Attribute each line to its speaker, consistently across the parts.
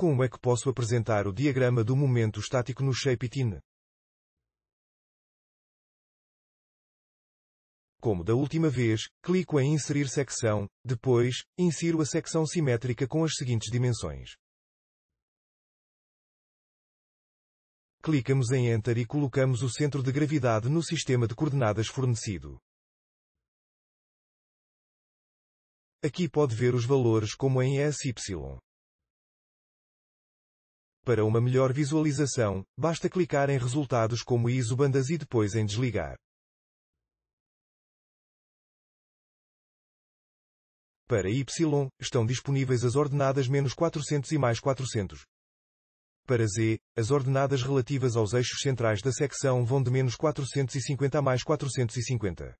Speaker 1: Como é que posso apresentar o diagrama do momento estático no ShapeItin? Como da última vez, clico em Inserir secção, depois, insiro a secção simétrica com as seguintes dimensões. Clicamos em Enter e colocamos o centro de gravidade no sistema de coordenadas fornecido. Aqui pode ver os valores como em SY. Para uma melhor visualização, basta clicar em resultados como iso bandas e depois em desligar. Para Y, estão disponíveis as ordenadas menos 400 e mais 400. Para Z, as ordenadas relativas aos eixos centrais da secção vão de menos 450 a mais 450.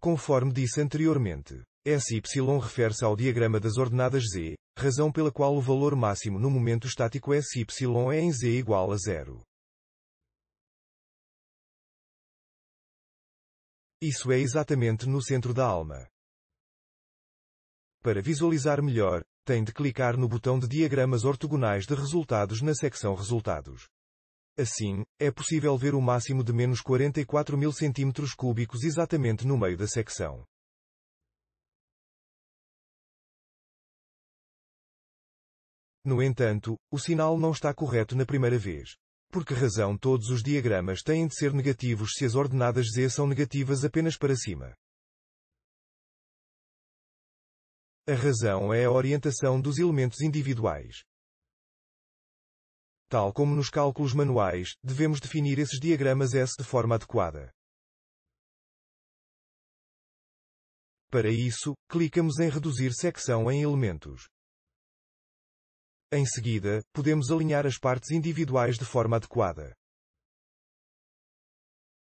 Speaker 1: Conforme disse anteriormente. SY refere-se ao diagrama das ordenadas z, razão pela qual o valor máximo no momento estático é SY é em z igual a zero. Isso é exatamente no centro da alma. Para visualizar melhor, tem de clicar no botão de diagramas ortogonais de resultados na secção Resultados. Assim, é possível ver o máximo de menos 44 mil centímetros cúbicos exatamente no meio da secção. No entanto, o sinal não está correto na primeira vez. Por que razão todos os diagramas têm de ser negativos se as ordenadas z são negativas apenas para cima? A razão é a orientação dos elementos individuais. Tal como nos cálculos manuais, devemos definir esses diagramas S de forma adequada. Para isso, clicamos em Reduzir secção em elementos. Em seguida, podemos alinhar as partes individuais de forma adequada.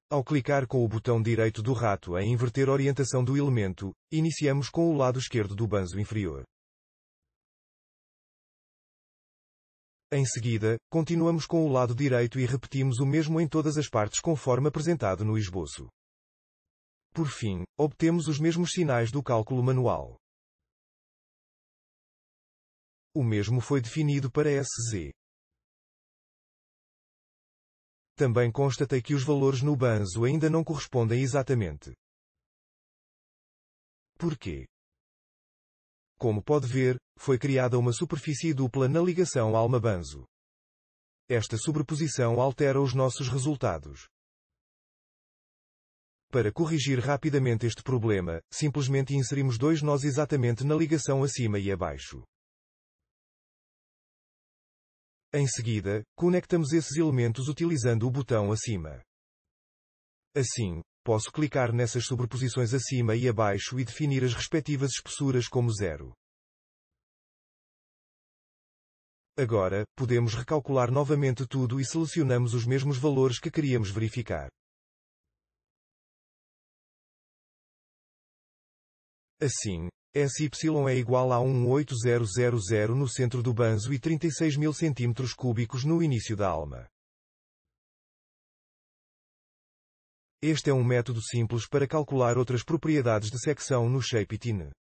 Speaker 1: Ao clicar com o botão direito do rato em inverter orientação do elemento, iniciamos com o lado esquerdo do banzo inferior. Em seguida, continuamos com o lado direito e repetimos o mesmo em todas as partes conforme apresentado no esboço. Por fim, obtemos os mesmos sinais do cálculo manual. O mesmo foi definido para SZ. Também constatei que os valores no banzo ainda não correspondem exatamente. Porquê? Como pode ver, foi criada uma superfície dupla na ligação alma-banzo. Esta sobreposição altera os nossos resultados. Para corrigir rapidamente este problema, simplesmente inserimos dois nós exatamente na ligação acima e abaixo. Em seguida, conectamos esses elementos utilizando o botão acima. Assim, posso clicar nessas sobreposições acima e abaixo e definir as respectivas espessuras como zero. Agora, podemos recalcular novamente tudo e selecionamos os mesmos valores que queríamos verificar. Assim, SY é igual a 18000 no centro do banzo e 36 mil centímetros cúbicos no início da alma. Este é um método simples para calcular outras propriedades de secção no shape-tin.